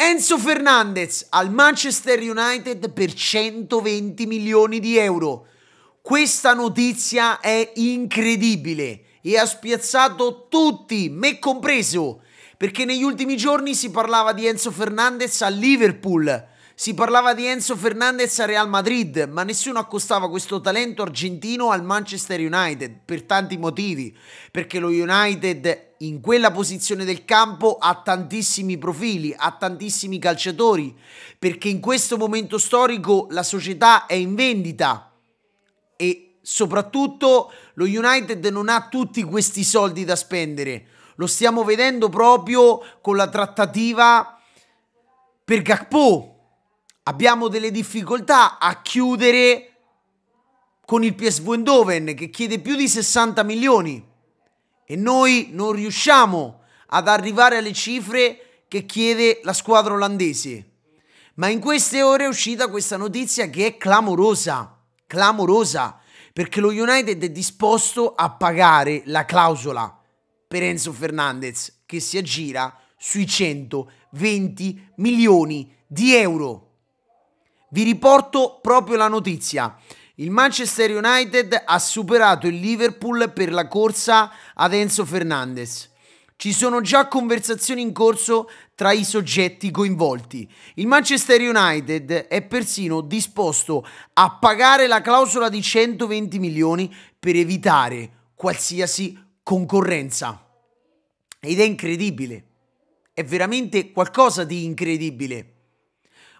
Enzo Fernandez al Manchester United per 120 milioni di euro. Questa notizia è incredibile e ha spiazzato tutti, me compreso, perché negli ultimi giorni si parlava di Enzo Fernandez al Liverpool si parlava di Enzo Fernandez a Real Madrid, ma nessuno accostava questo talento argentino al Manchester United per tanti motivi, perché lo United in quella posizione del campo ha tantissimi profili, ha tantissimi calciatori, perché in questo momento storico la società è in vendita e soprattutto lo United non ha tutti questi soldi da spendere. Lo stiamo vedendo proprio con la trattativa per Gakpo abbiamo delle difficoltà a chiudere con il PSV Eindhoven che chiede più di 60 milioni e noi non riusciamo ad arrivare alle cifre che chiede la squadra olandese. Ma in queste ore è uscita questa notizia che è clamorosa, clamorosa, perché lo United è disposto a pagare la clausola per Enzo Fernandez che si aggira sui 120 milioni di euro. Vi riporto proprio la notizia. Il Manchester United ha superato il Liverpool per la corsa ad Enzo Fernandez. Ci sono già conversazioni in corso tra i soggetti coinvolti. Il Manchester United è persino disposto a pagare la clausola di 120 milioni per evitare qualsiasi concorrenza. Ed è incredibile. È veramente qualcosa di incredibile.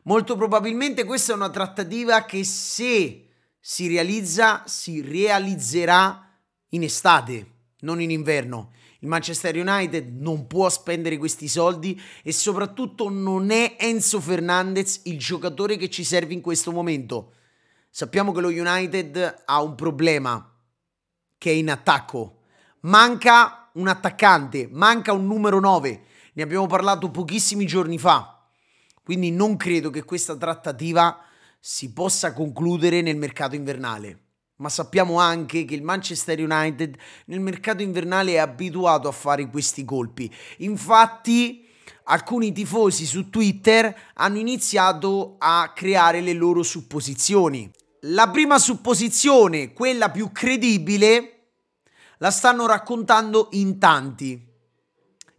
Molto probabilmente questa è una trattativa che se si realizza, si realizzerà in estate, non in inverno. Il Manchester United non può spendere questi soldi e soprattutto non è Enzo Fernandez il giocatore che ci serve in questo momento. Sappiamo che lo United ha un problema che è in attacco. Manca un attaccante, manca un numero 9. Ne abbiamo parlato pochissimi giorni fa. Quindi non credo che questa trattativa si possa concludere nel mercato invernale. Ma sappiamo anche che il Manchester United nel mercato invernale è abituato a fare questi colpi. Infatti alcuni tifosi su Twitter hanno iniziato a creare le loro supposizioni. La prima supposizione, quella più credibile, la stanno raccontando in tanti.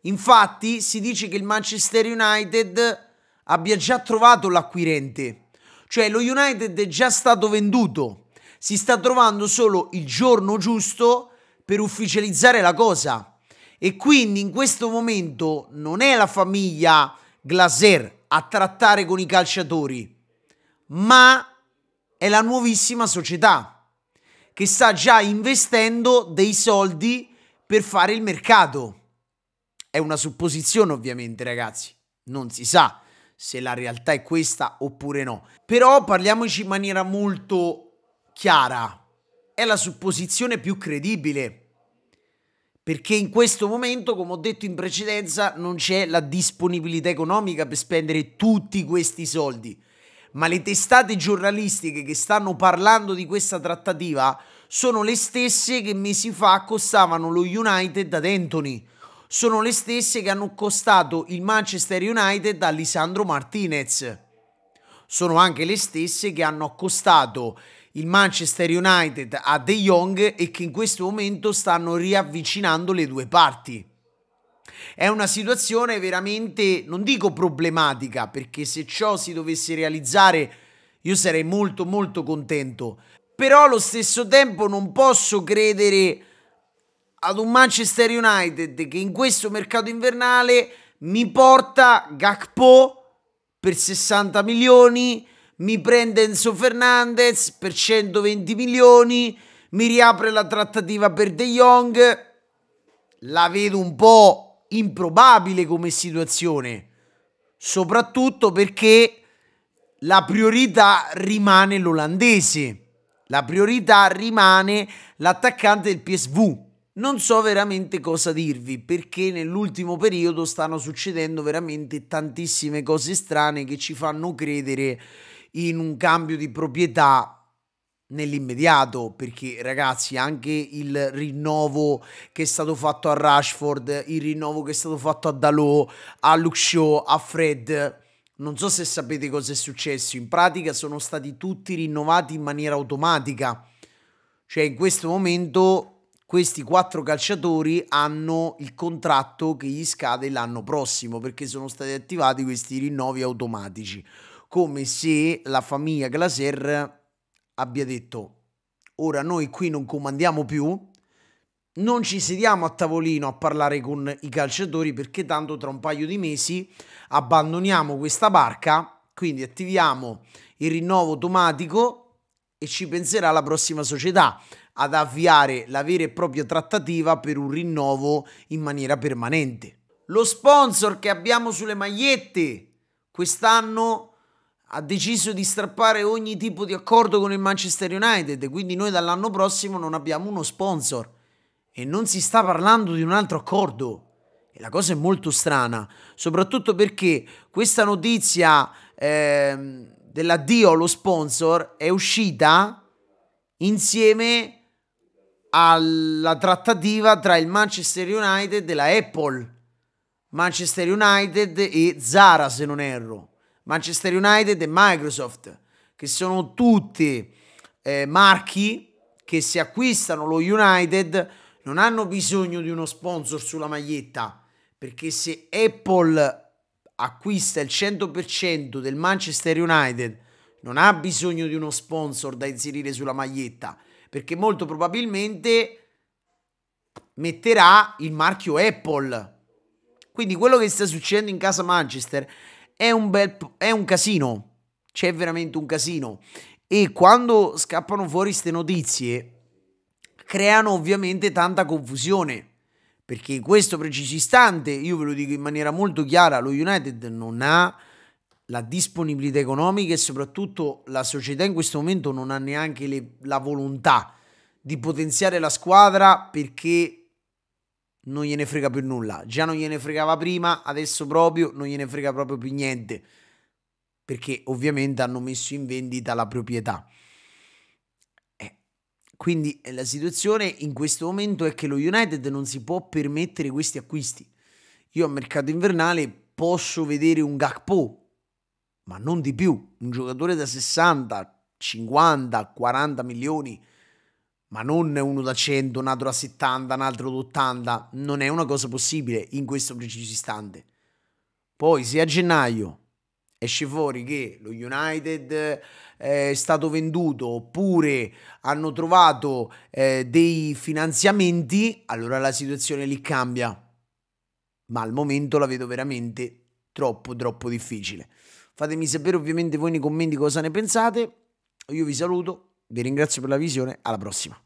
Infatti si dice che il Manchester United abbia già trovato l'acquirente. Cioè lo United è già stato venduto, si sta trovando solo il giorno giusto per ufficializzare la cosa. E quindi in questo momento non è la famiglia Glaser a trattare con i calciatori, ma è la nuovissima società che sta già investendo dei soldi per fare il mercato. È una supposizione ovviamente ragazzi, non si sa se la realtà è questa oppure no. Però parliamoci in maniera molto chiara. È la supposizione più credibile. Perché in questo momento, come ho detto in precedenza, non c'è la disponibilità economica per spendere tutti questi soldi. Ma le testate giornalistiche che stanno parlando di questa trattativa sono le stesse che mesi fa costavano lo United ad Anthony sono le stesse che hanno costato il Manchester United a Lisandro Martinez. Sono anche le stesse che hanno accostato il Manchester United a De Jong e che in questo momento stanno riavvicinando le due parti. È una situazione veramente, non dico problematica, perché se ciò si dovesse realizzare io sarei molto molto contento, però allo stesso tempo non posso credere ad un Manchester United che in questo mercato invernale mi porta Gakpo per 60 milioni, mi prende Enzo Fernandez per 120 milioni, mi riapre la trattativa per De Jong. La vedo un po' improbabile come situazione, soprattutto perché la priorità rimane l'olandese. La priorità rimane l'attaccante del PSV non so veramente cosa dirvi perché nell'ultimo periodo stanno succedendo veramente tantissime cose strane che ci fanno credere in un cambio di proprietà nell'immediato perché ragazzi anche il rinnovo che è stato fatto a Rashford il rinnovo che è stato fatto a Dalò, a Luke Shaw a Fred non so se sapete cosa è successo in pratica sono stati tutti rinnovati in maniera automatica cioè in questo momento questi quattro calciatori hanno il contratto che gli scade l'anno prossimo perché sono stati attivati questi rinnovi automatici, come se la famiglia Glaser abbia detto ora noi qui non comandiamo più, non ci sediamo a tavolino a parlare con i calciatori perché tanto tra un paio di mesi abbandoniamo questa barca, quindi attiviamo il rinnovo automatico e ci penserà la prossima società ad avviare la vera e propria trattativa per un rinnovo in maniera permanente. Lo sponsor che abbiamo sulle magliette quest'anno ha deciso di strappare ogni tipo di accordo con il Manchester United, quindi noi dall'anno prossimo non abbiamo uno sponsor e non si sta parlando di un altro accordo. E la cosa è molto strana, soprattutto perché questa notizia... Eh, dell'addio allo sponsor è uscita insieme alla trattativa tra il Manchester United e la Apple. Manchester United e Zara, se non erro. Manchester United e Microsoft, che sono tutti eh, marchi che se acquistano lo United non hanno bisogno di uno sponsor sulla maglietta, perché se Apple acquista il 100% del Manchester United non ha bisogno di uno sponsor da inserire sulla maglietta, perché molto probabilmente metterà il marchio Apple. Quindi quello che sta succedendo in casa Manchester è un, bel, è un casino, c'è veramente un casino. E quando scappano fuori queste notizie, creano ovviamente tanta confusione perché in questo preciso istante, io ve lo dico in maniera molto chiara, lo United non ha la disponibilità economica e soprattutto la società in questo momento non ha neanche le, la volontà di potenziare la squadra perché non gliene frega più nulla. Già non gliene fregava prima, adesso proprio non gliene frega proprio più niente perché ovviamente hanno messo in vendita la proprietà. Quindi eh, la situazione in questo momento è che lo United non si può permettere questi acquisti. Io a mercato invernale posso vedere un Gakpo, ma non di più, un giocatore da 60, 50, 40 milioni, ma non uno da 100, un altro da 70, un altro da 80, non è una cosa possibile in questo preciso istante. Poi se a gennaio esce fuori che lo United eh, è stato venduto oppure hanno trovato eh, dei finanziamenti, allora la situazione lì cambia. Ma al momento la vedo veramente troppo troppo difficile. Fatemi sapere ovviamente voi nei commenti cosa ne pensate. Io vi saluto, vi ringrazio per la visione, alla prossima.